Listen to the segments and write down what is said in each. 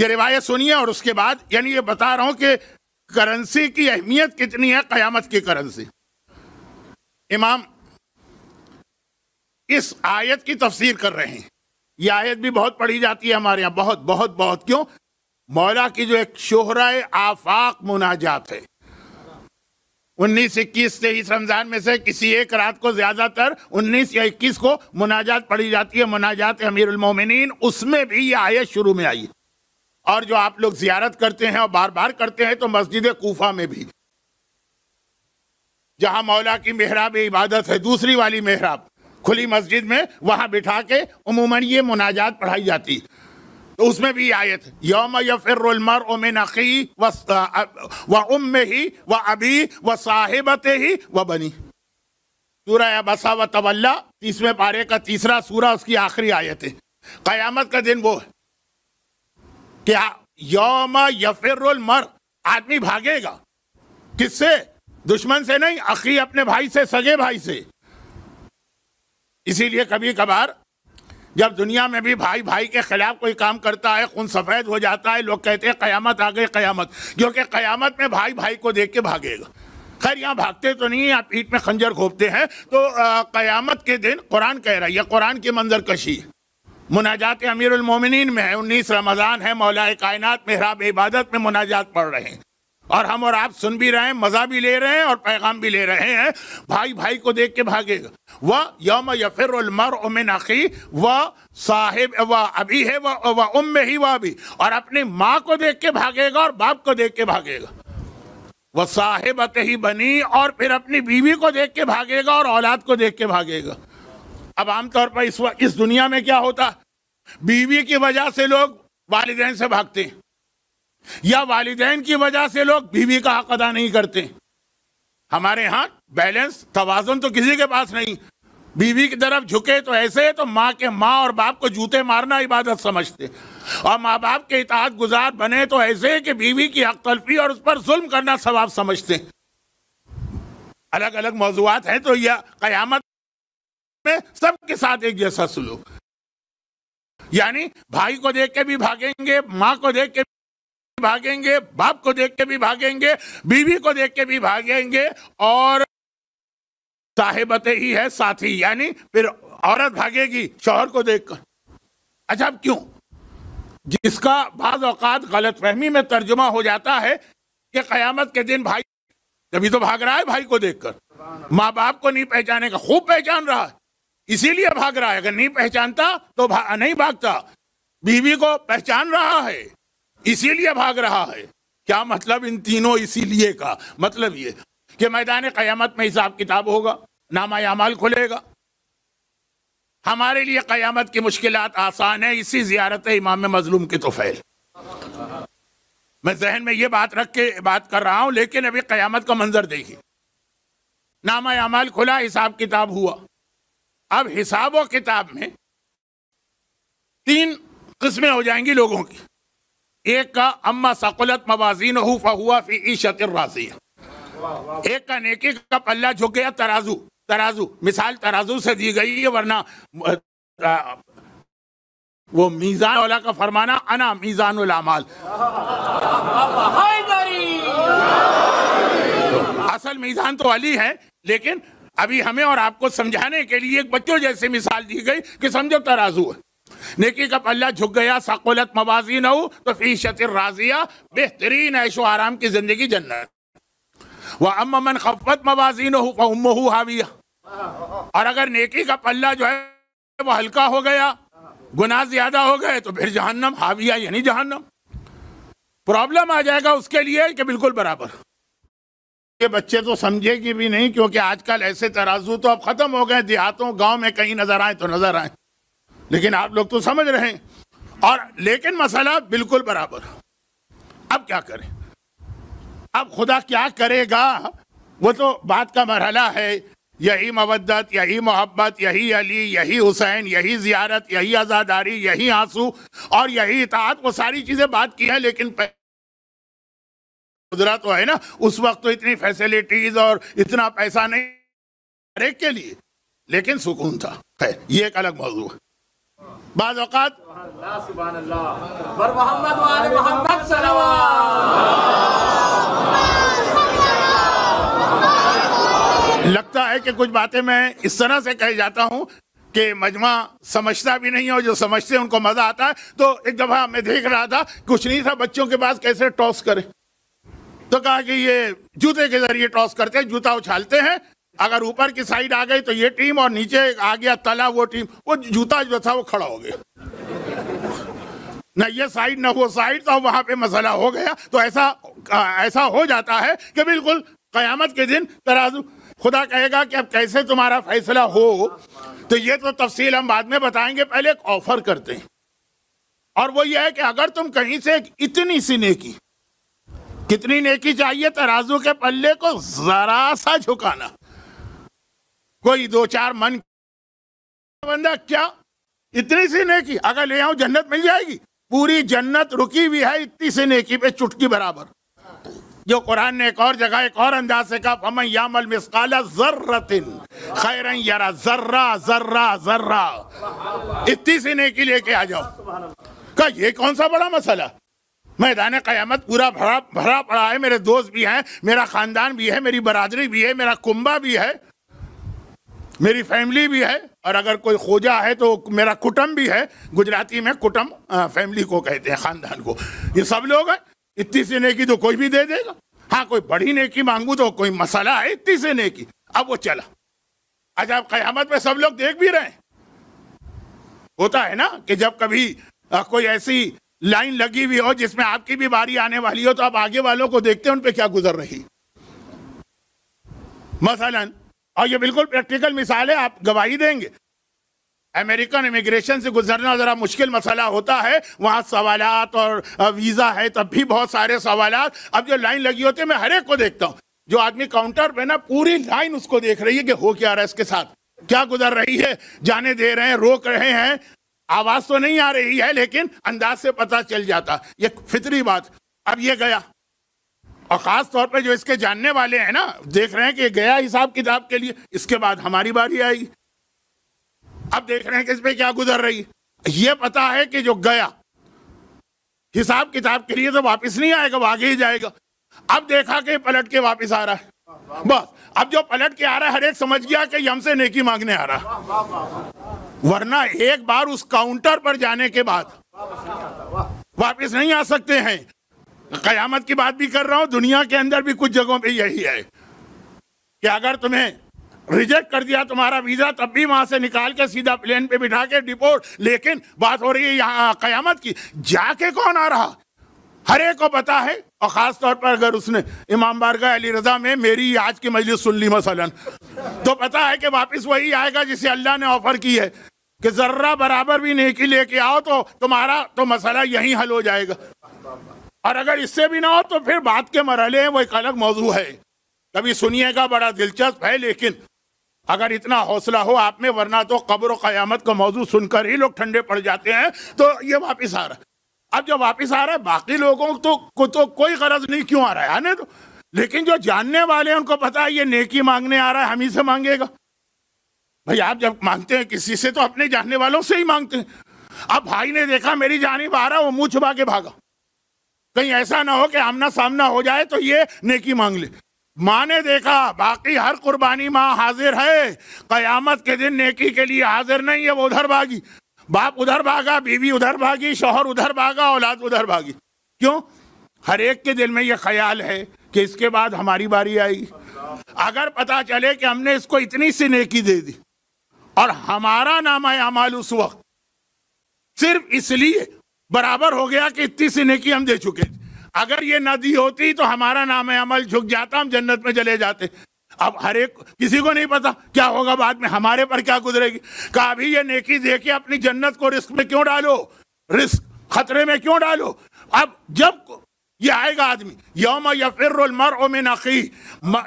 ये रिवायत सुनिए और उसके बाद यानी ये बता रहा हूं कि करेंसी की अहमियत कितनी है कयामत की करेंसी इमाम इस आयत की तफसीर कर रहे हैं ये आयत भी बहुत पढ़ी जाती है हमारे यहाँ बहुत बहुत बहुत क्यों मौला की जो एक शोहरा आफाक मुनाजात है उन्नीस इक्कीस से इस रमजान में से किसी एक रात को ज्यादातर उन्नीस या इक्कीस को मुनाजात पढ़ी जाती है मुनाजात अमीर उलमोमिन उसमें भी ये आयत शुरू में आई है और जो आप लोग जियारत करते हैं और बार बार करते हैं तो मस्जिद कोफा में भी जहां मौला की मेहराब इबादत है दूसरी वाली मेहराब खुली मस्जिद में वहां बिठा के उमूमन ये मुनाजात पढ़ाई जाती तो उसमें भी आयत योम यफिरमर ओम नकी व उम ही व अभी व साहिबत ही व बनी सूरह बसा व तवल्ला तीसवें पारे का तीसरा सूरा उसकी आखिरी आयत है कयामत का दिन वो है क्या यौम यफिरुल मर आदमी भागेगा किससे दुश्मन से नहीं अखी अपने भाई से सगे भाई से इसीलिए कभी कभार जब दुनिया में भी भाई भाई के खिलाफ कोई काम करता है खून सफ़ेद हो जाता है लोग कहते हैं कयामत आ गई कयामत जो कि कयामत में भाई भाई को देख के भागेगा खैर यहाँ भागते तो नहीं आप पीठ में खंजर घोपते हैं तो आ, कयामत के दिन कुरान कह रहा है यह कुरान की मंजर कशी है मुनाजात अमीर उलमोमिन में है उन्नीस रमज़ान है मौलाए कायनात महराब इबादत में मुनाजात पढ़ रहे हैं और हम और आप सुन भी रहे हैं मज़ा भी ले रहे हैं और पैगाम भी ले रहे हैं भाई भाई को देख के भागेगा वह यौम यफिर उलमर उमिन व साहिब व अभी है व उम ही व अभी और अपनी माँ को देख के भागेगा और बाप को देख के भागेगा वह साहिबत ही बनी और फिर अपनी बीवी को देख के भागेगा और औलाद को देख के भागेगा अब आमतौर पर इस वक्त इस दुनिया में क्या होता बीवी की वजह से लोग वालदेन से भागते हैं या वालदेन की वजह से लोग बीवी का हक अदा नहीं करते हमारे यहाँ बैलेंस तोज़ुन तो किसी के पास नहीं बीवी की तरफ झुके तो ऐसे तो माँ के माँ और बाप को जूते मारना इबादत समझते और माँ बाप के इतात गुजार बने तो ऐसे कि बीवी की हक तलफी और उस पर जुल्म करना सवाब समझते अलग अलग मौजूद हैं तो यह कयामत में सबके साथ एक जैसा सुलूक यानी भाई को देख के भी भागेंगे माँ को देख के भी भागेंगे बाप को देख के भी भागेंगे बीवी को देख के भी भागेंगे और साहेबते ही है साथी यानी फिर औरत भागेगी शोहर को देखकर अच्छा क्यों जिसका बाद औकात गलत फहमी में तर्जुमा हो जाता है कि कयामत के दिन भाई तभी तो भाग रहा है भाई को देखकर माँ बाप को नहीं पहचानेगा खूब पहचान रहा है इसीलिए भाग रहा है अगर नहीं पहचानता तो भा, नहीं भागता बीवी को पहचान रहा है इसीलिए भाग रहा है क्या मतलब इन तीनों इसीलिए का मतलब ये कि मैदान कयामत में हिसाब किताब होगा नामा यामाल खुलेगा हमारे लिए कयामत की मुश्किल आसान है इसी जियारत इमाम मजलूम के तोफैल मैं जहन में ये बात रख के बात कर रहा हूँ लेकिन अभी कयामत का मंजर देखिए नामा यामाल खुला हिसाब किताब हुआ अब हिसाब और किताब में तीन किस्में हो जाएंगी लोगों की एक का अम्मा सकुलत मवाजीन हो फहुआ फी ईशत राजिया एक का नेकी का पल्ला झुक गया तराजू तराजू मिसाल तराजू से दी गई है वरना वो मीजान वाला का फरमाना अना मीजान उलामाल तो असल मीजान तो अली है लेकिन अभी हमें और आपको समझाने के लिए एक बच्चों जैसी मिसाल दी गई कि समझो तराजू है नेकी का पल्ला झुक गया सकोलत मवाजी न हो तो फीशत राजिया बेहतरीन ऐशो आराम की जिंदगी जन्नत वह अम अमन खफत मवाजी न हो उम हो हाविया और अगर नेकी का पल्ला जो है वो हल्का हो गया गुनाह ज्यादा हो गए तो फिर जहन्नम हाविया यानी जहन्नम प्रॉब्लम आ जाएगा उसके लिए कि बिल्कुल बराबर ये बच्चे तो समझेगी भी नहीं क्योंकि आजकल ऐसे तराजू तो अब ख़त्म हो गए देहातों गांव में कहीं नज़र आए तो नज़र आए लेकिन आप लोग तो समझ रहे हैं और लेकिन मसला बिल्कुल बराबर अब क्या करें अब खुदा क्या करेगा वो तो बात का मरहला है यही मवदत यही मोहब्बत यही अली यही हुसैन यही जियारत यही आज़ादारी यही आंसू और यही इतहात वो सारी चीज़ें बात की है लेकिन गुजरा तो है ना उस वक्त तो इतनी फैसिलिटीज और इतना पैसा नहीं हर एक के लिए लेकिन सुकून था है ये एक अलग मौजू है बाद औकात लगता है कि कुछ बातें मैं इस तरह से कह जाता हूँ कि मजमा समझता भी नहीं और जो समझते हैं उनको मजा आता है तो एक दफा मैं देख रहा था कुछ नहीं था बच्चों के पास कैसे टॉस करें तो कहा कि ये जूते के जरिए टॉस करते हैं जूता उछालते हैं अगर ऊपर की साइड आ गई तो ये टीम और नीचे आ गया तला वो टीम वो जूता जो था वो खड़ा हो गया न ये साइड न वो साइड तो वहां पे मसला हो गया तो ऐसा ऐसा हो जाता है कि बिल्कुल कयामत के दिन तराजू खुदा कहेगा कि अब कैसे तुम्हारा फैसला हो तो ये तो तफसील हम बाद में बताएंगे पहले एक ऑफर करते हैं और वो ये है कि अगर तुम कहीं से इतनी सी नेकी कितनी नेकी चाहिए तराजू के पल्ले को जरा सा झुकाना कोई दो चार मन बंदा क्या इतनी सी नेकी अगर ले आऊं जन्नत मिल जाएगी पूरी जन्नत रुकी हुई है इतनी सी नेकी पे चुटकी बराबर जो कुरान ने एक और जगह एक और अंदाज से कहा फमन यामल मिसकाला जर्रतिन खैरन यरा जर्रा जर्रा जर्रा इतनी सी नेकी लेके आ जाओ का ये कौन सा बड़ा मसला मैदान क़यामत पूरा भरा भरा पड़ा है मेरे दोस्त भी हैं मेरा ख़ानदान भी है मेरी बरादरी भी है मेरा कुंबा भी है मेरी फैमिली भी है और अगर कोई खोजा है तो मेरा कुटुम भी है गुजराती में कुटुम फैमिली को कहते हैं ख़ानदान को ये सब लोग हैं इतनी से नेकी तो कोई भी दे देगा हाँ कोई बड़ी नेकी मांगू तो कोई मसाला है इतनी से नेकी अब वो चला आज आप क़यामत में सब लोग देख भी रहे हैं होता है ना कि जब कभी कोई ऐसी लाइन लगी हुई हो जिसमें आपकी भी बारी आने वाली हो तो आप आगे वालों को देखते हैं उन पर क्या गुजर रही मसलन और ये बिल्कुल प्रैक्टिकल मिसाल है आप गवाही देंगे अमेरिकन इमिग्रेशन से गुजरना ज़रा मुश्किल मसला होता है वहाँ सवाल और वीज़ा है तब भी बहुत सारे सवाल अब जो लाइन लगी होती है मैं हर एक को देखता हूँ जो आदमी काउंटर पे ना पूरी लाइन उसको देख रही है कि हो क्या रहा है इसके साथ क्या गुजर रही है जाने दे रहे हैं रोक रहे हैं आवाज तो नहीं आ रही है लेकिन अंदाज से पता चल जाता ये फितरी बात अब ये गया और ख़ास तौर पर जो इसके जानने वाले हैं ना देख रहे हैं कि गया हिसाब किताब के लिए इसके बाद हमारी बारी आई अब देख रहे हैं कि इस पर क्या गुजर रही ये पता है कि जो गया हिसाब किताब के लिए तो वापस नहीं आएगा वागे आगे ही जाएगा अब देखा कि पलट के वापस आ रहा है बस अब जो पलट के आ रहा है हर एक समझ गया कि हमसे नेकी मांगने आ रहा है वरना एक बार उस काउंटर पर जाने के बाद वापस नहीं आ सकते हैं कयामत की बात भी कर रहा हूं दुनिया के अंदर भी कुछ जगहों पे यही है कि अगर तुम्हें रिजेक्ट कर दिया तुम्हारा वीज़ा तब भी वहां से निकाल के सीधा प्लेन पे बिठा के डिपोर्ट लेकिन बात हो रही है यहाँ कयामत की जाके कौन आ रहा हर एक को पता है और ख़ास तौर पर अगर उसने इमाम बारगा अली रजा में मेरी आज की मजलिस सुन ली मसलन तो पता है कि वापस वही आएगा जिसे अल्लाह ने ऑफ़र की है कि जर्रा बराबर भी नेकी लेके आओ तो तुम्हारा तो मसला यहीं हल हो जाएगा और अगर इससे भी ना हो तो फिर बात के मरहले हैं वो एक अलग मौजू है कभी सुनिएगा बड़ा दिलचस्प है लेकिन अगर इतना हौसला हो आप में वरना तो कब्र क़यामत का मौजू सुनकर ही लोग ठंडे पड़ जाते हैं तो ये वापस आ रहा है अब जब वापस आ रहा है बाकी लोगों तो को तो कोई गरज नहीं क्यों आ रहा है आने तो लेकिन जो जानने वाले हैं उनको पता है ये नेकी मांगने आ रहा है हम ही से मांगेगा भाई आप जब मांगते हैं किसी से तो अपने जानने वालों से ही मांगते हैं अब भाई ने देखा मेरी जानी बाहर वो मुंह छुपा के भागा कहीं ऐसा ना हो कि आमना सामना हो जाए तो ये नेकी मांग ले माँ ने देखा बाकी हर कुर्बानी माँ हाजिर है कयामत के दिन नेकी के लिए हाजिर नहीं है वो उधर भागी बाप उधर भागा बीवी उधर भागी शोहर उधर भागा औलाद उधर भागी क्यों हर एक के दिल में ये ख्याल है कि इसके बाद हमारी बारी आएगी अगर पता चले कि हमने इसको इतनी सी नेकी दे दी और हमारा नाम है अमाल उस वक्त सिर्फ इसलिए बराबर हो गया कि इतनी सी नेकी हम दे चुके अगर ये नदी होती तो हमारा नाम है अमल झुक जाता हम जन्नत में चले जाते अब हर एक किसी को नहीं पता क्या होगा बाद में हमारे पर क्या गुजरेगी कहा अभी ये नेकी दे के अपनी जन्नत को रिस्क में क्यों डालो रिस्क खतरे में क्यों डालो अब जब ये आएगा आदमी यौम मर उमिन अखी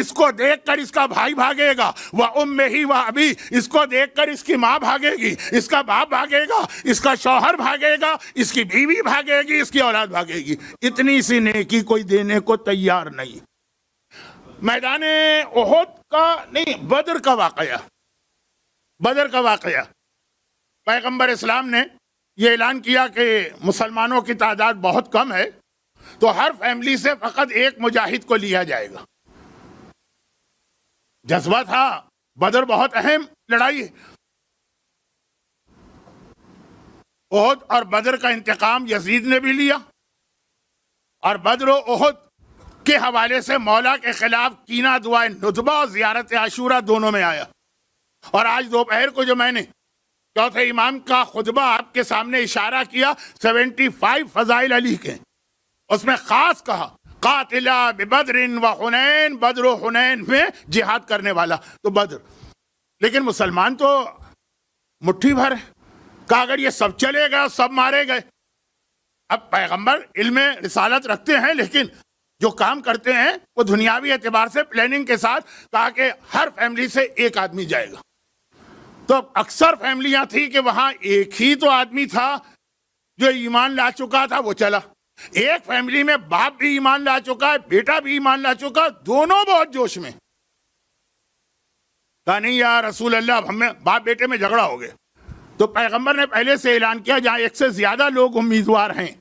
इसको देखकर इसका भाई भागेगा वह उम में ही वह अभी इसको देखकर इसकी माँ भागेगी इसका बाप भागेगा इसका शौहर भागेगा इसकी बीवी भागेगी इसकी औलाद भागेगी इतनी सी नेकी कोई देने को तैयार नहीं मैदान ओहद का नहीं बदर का वाकया बदर का वाकया पैगम्बर इस्लाम ने यह ऐलान किया कि मुसलमानों की तादाद बहुत कम है तो हर फैमिली से फकत एक मुजाहिद को लिया जाएगा जज्बा था बदर बहुत अहम लड़ाई है ओहद और बदर का इंतकाम यजीद ने भी लिया और बदर ओहद के हवाले से मौला के खिलाफ कीना दुआ नुतबा और जियारत आशूरा दोनों में आया और आज दोपहर को जो मैंने चौथे इमाम का खुतबा आपके सामने इशारा किया सेवेंटी फाइव फजाइल अली के उसमें खास कहा कातिला बदरिन व हुनैन बद्र हुनैन में जिहाद करने वाला तो बद्र लेकिन मुसलमान तो मुट्ठी भर है का अगर ये सब चले गए सब मारे गए अब पैगंबर इल्म रिसालत रखते हैं लेकिन जो काम करते हैं वो दुनियावी एतबार से प्लानिंग के साथ कहा कि हर फैमिली से एक आदमी जाएगा तो अक्सर फैमिलियां थी कि वहाँ एक ही तो आदमी था जो ईमान ला चुका था वो चला एक फैमिली में बाप भी ईमान ला चुका है बेटा भी ईमान ला चुका है दोनों बहुत जोश में कहा नहीं यार रसूल अल्लाह हमें बाप बेटे में झगड़ा हो गया तो पैगंबर ने पहले से ऐलान किया जहां एक से ज्यादा लोग उम्मीदवार हैं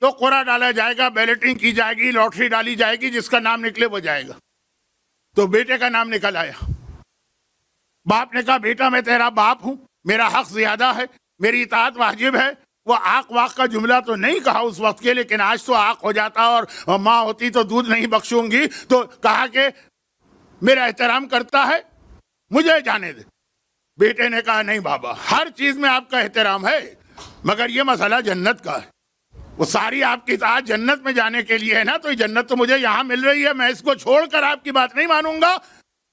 तो कोरा डाला जाएगा बैलेटिंग की जाएगी लॉटरी डाली जाएगी जिसका नाम निकले वो जाएगा तो बेटे का नाम निकल आया बाप ने कहा बेटा मैं तेरा बाप हूं मेरा हक ज्यादा है मेरी इतात वाजिब है वो आक वाक का जुमला तो नहीं कहा उस वक्त के लेकिन आज तो आक हो जाता और माँ होती तो दूध नहीं बख्शूंगी तो कहा कि मेरा एहतराम करता है मुझे जाने दे बेटे ने कहा नहीं बाबा हर चीज़ में आपका एहतराम है मगर ये मसला जन्नत का है वो सारी आपकी ताज जन्नत में जाने के लिए है ना तो ये जन्नत तो मुझे यहाँ मिल रही है मैं इसको छोड़कर आपकी बात नहीं मानूंगा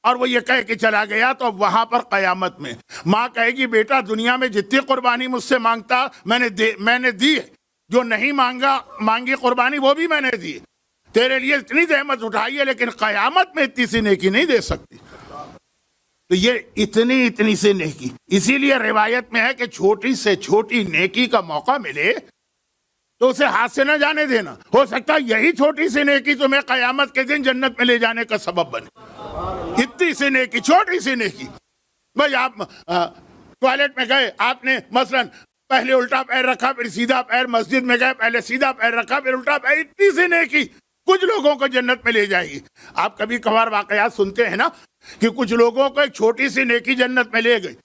और वो ये कह के चला गया तो अब पर क़यामत में माँ कहेगी बेटा दुनिया में जितनी कुर्बानी मुझसे मांगता मैंने दे मैंने दी जो नहीं मांगा मांगी कुर्बानी वो भी मैंने दी तेरे लिए इतनी जहमत उठाई है लेकिन क़यामत में इतनी सी नेकी नहीं दे सकती तो ये इतनी इतनी सी नेकी इसीलिए रिवायत में है कि छोटी से छोटी नेकी का मौका मिले तो उसे हाथ से ना जाने देना हो सकता यही छोटी सी नेकी तुम्हें कयामत के दिन जन्नत में ले जाने का सबब बने इतनी सी नेकी छोटी सी नेकी भाई आप टॉयलेट में गए आपने मसलन पहले उल्टा पैर रखा फिर सीधा पैर मस्जिद में गए पहले सीधा पैर रखा फिर उल्टा पैर इतनी सी नेकी कुछ लोगों को जन्नत में ले जाएगी आप कभी कभार वाकयात सुनते हैं ना कि कुछ लोगों को एक छोटी सी नेकी जन्नत में ले गई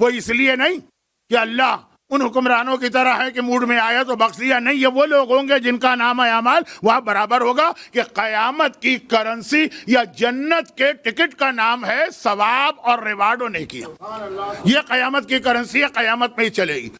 वो इसलिए नहीं कि अल्लाह उन हुक्मरानों की तरह है कि मूड में आया तो बख्श दिया नहीं ये वो लोग होंगे जिनका नाम अमाल वह बराबर होगा कि क़यामत की करेंसी या जन्नत के टिकट का नाम है सवाब और रिवार्डो ने किया ये क़यामत की करेंसी है क़यामत में ही चलेगी